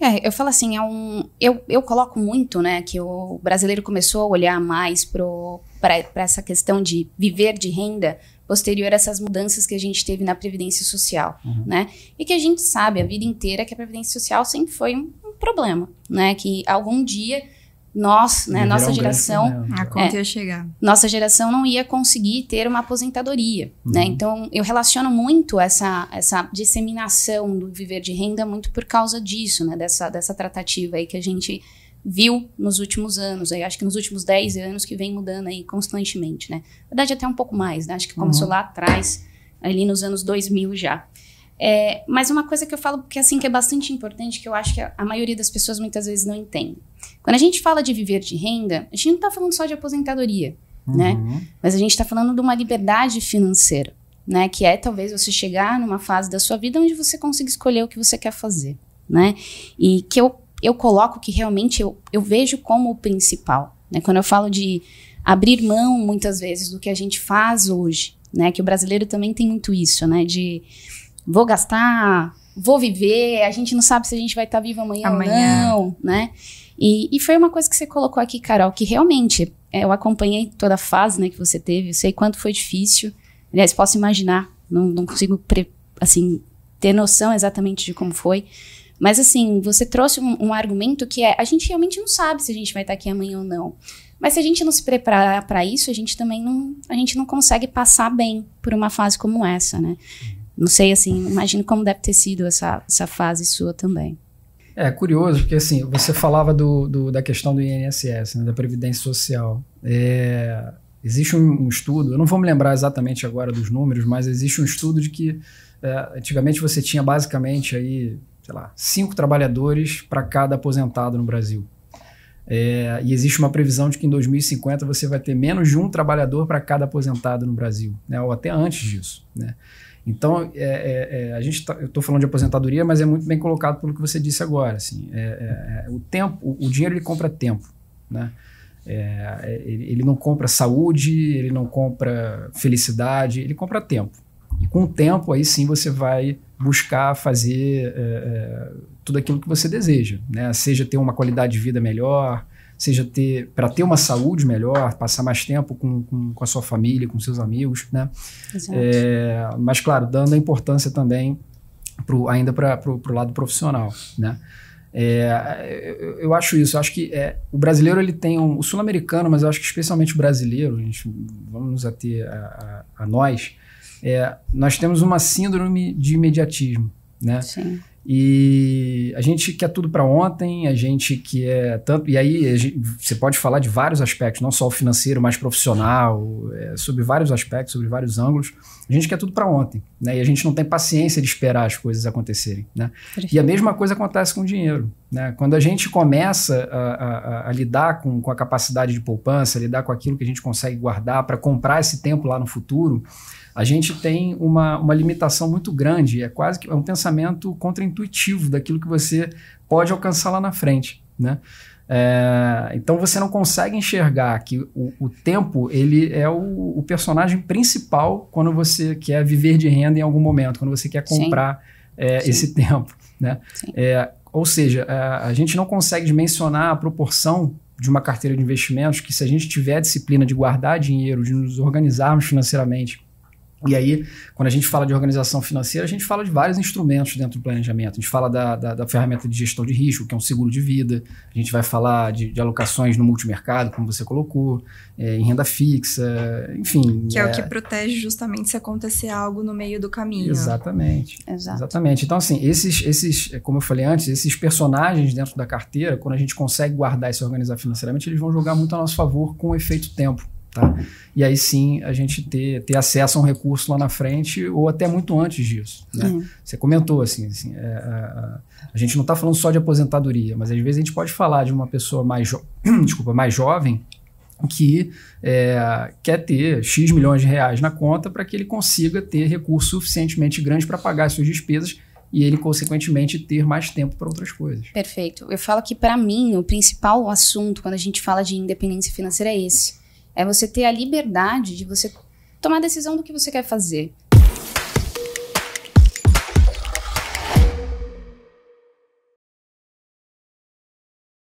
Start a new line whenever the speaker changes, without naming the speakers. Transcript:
É. é, eu falo assim, é um, eu, eu coloco muito, né, que o brasileiro começou a olhar mais para essa questão de viver de renda posterior a essas mudanças que a gente teve na Previdência Social, uhum. né? E que a gente sabe a vida inteira que a Previdência Social sempre foi um, um problema, né? Que algum dia nós, né, nossa um geração, a conta é, ia chegar. Nossa geração não ia conseguir ter uma aposentadoria, né? uhum. né? Então eu relaciono muito essa essa disseminação do viver de renda muito por causa disso, né, dessa dessa tratativa aí que a gente viu nos últimos anos, aí acho que nos últimos 10 anos que vem mudando aí constantemente, né? Na verdade até um pouco mais, né? Acho que começou uhum. lá atrás, ali nos anos 2000 já. É, mas uma coisa que eu falo que assim que é bastante importante, que eu acho que a, a maioria das pessoas muitas vezes não entende. Quando a gente fala de viver de renda, a gente não está falando só de aposentadoria, né? uhum. né? Mas a gente está falando de uma liberdade financeira, né? Que é talvez você chegar numa fase da sua vida onde você consiga escolher o que você quer fazer, né? E que eu, eu coloco que realmente eu, eu vejo como o principal, né? Quando eu falo de abrir mão muitas vezes do que a gente faz hoje, né? Que o brasileiro também tem muito isso, né? De vou gastar, vou viver, a gente não sabe se a gente vai estar tá vivo amanhã, amanhã, ou não, né? E, e, foi uma coisa que você colocou aqui, Carol, que realmente é, eu acompanhei toda a fase né, que você teve, eu sei quanto foi difícil. Aliás, posso imaginar, não, não consigo pre, assim ter noção exatamente de como foi. Mas assim, você trouxe um, um argumento que é a gente realmente não sabe se a gente vai estar tá aqui amanhã ou não. Mas se a gente não se preparar para isso, a gente também não, a gente não consegue passar bem por uma fase como essa, né? Não sei, assim, imagino como deve ter sido essa, essa fase sua também.
É curioso, porque assim, você falava do, do da questão do INSS, né, da Previdência Social. É, existe um, um, estudo, eu não vou me lembrar exatamente agora dos números, mas existe um estudo de que é, antigamente você tinha basicamente aí, sei lá, cinco trabalhadores para cada aposentado no Brasil. É, e existe uma previsão de que em 2050 você vai ter menos de um trabalhador para cada aposentado no Brasil, né, ou até antes disso. Né? Então, é, é, é, a gente tá, eu estou falando de aposentadoria, mas é muito bem colocado pelo que você disse agora. Assim, é, é, o tempo, o, o, dinheiro ele compra tempo, né? Ele, ele não compra saúde, ele não compra felicidade, ele compra tempo. E com o tempo, aí sim você vai buscar fazer é, é, tudo aquilo que você deseja, né? Seja ter uma qualidade de vida melhor, seja ter para ter uma saúde melhor, passar mais tempo com, com, com a sua família, com seus amigos, né? É, mas claro, dando a importância também pro, ainda para pro, pro lado profissional, né? É, eu, eu, acho isso. Eu acho que é, o brasileiro ele tem um, o sul-americano, mas eu acho que especialmente o brasileiro, a gente, vamos nos ater a, a, a nós. É, nós temos uma síndrome de imediatismo, né? Sim. E a gente quer tudo para ontem, a gente que é tanto. E aí gente, você pode falar de vários aspectos, não só o financeiro, mas profissional, é, sobre vários aspectos, sobre vários ângulos. A gente quer tudo para ontem, né? E a gente não tem paciência de esperar as coisas acontecerem, né? Perfeito. E a mesma coisa acontece com o dinheiro. Né? Quando a gente começa a, a, a lidar com, com, a capacidade de poupança, lidar com aquilo que a gente consegue guardar para comprar esse tempo lá no futuro, a gente tem uma, uma limitação muito grande. É quase que é um pensamento contraintuitivo daquilo que você pode alcançar lá na frente. Né? É, então você não consegue enxergar que o, o tempo ele é o, o, personagem principal quando você quer viver de renda em algum momento, quando você quer comprar Sim. É, Sim. esse tempo. Né? É, ou seja, a, é, a gente não consegue dimensionar a proporção de uma carteira de investimentos que, se a gente tiver a disciplina de guardar dinheiro, de nos organizarmos financeiramente e aí, quando a gente fala de organização financeira, a gente fala de vários instrumentos dentro do planejamento. A gente fala da, da, da ferramenta de gestão de risco, que é um seguro de vida. A gente vai falar de, de alocações no multimercado, como você colocou, é, em renda fixa, enfim. Que é, é, o que é.
protege justamente se acontecer algo no meio do caminho. Exatamente. Exato.
Exatamente. Então, assim, esses, esses, como eu falei antes, esses personagens dentro da carteira, quando a gente consegue guardar e se organizar financeiramente, eles vão jogar muito a nosso favor com o efeito tempo. Tá? E aí sim a gente ter, ter acesso a um recurso lá na frente ou até muito antes disso. Né? Uhum. Você comentou assim, assim é, a, a, gente não está falando só de aposentadoria, mas às vezes a gente pode falar de uma pessoa mais, desculpa, mais jovem que é, quer ter X milhões de reais na conta para que ele consiga ter recurso suficientemente grande para pagar as suas despesas e ele, consequentemente, ter mais tempo para outras
coisas. Perfeito. Eu falo que, para mim, o principal assunto quando a gente fala de independência financeira é esse é você ter a liberdade de você tomar a decisão do que você quer fazer.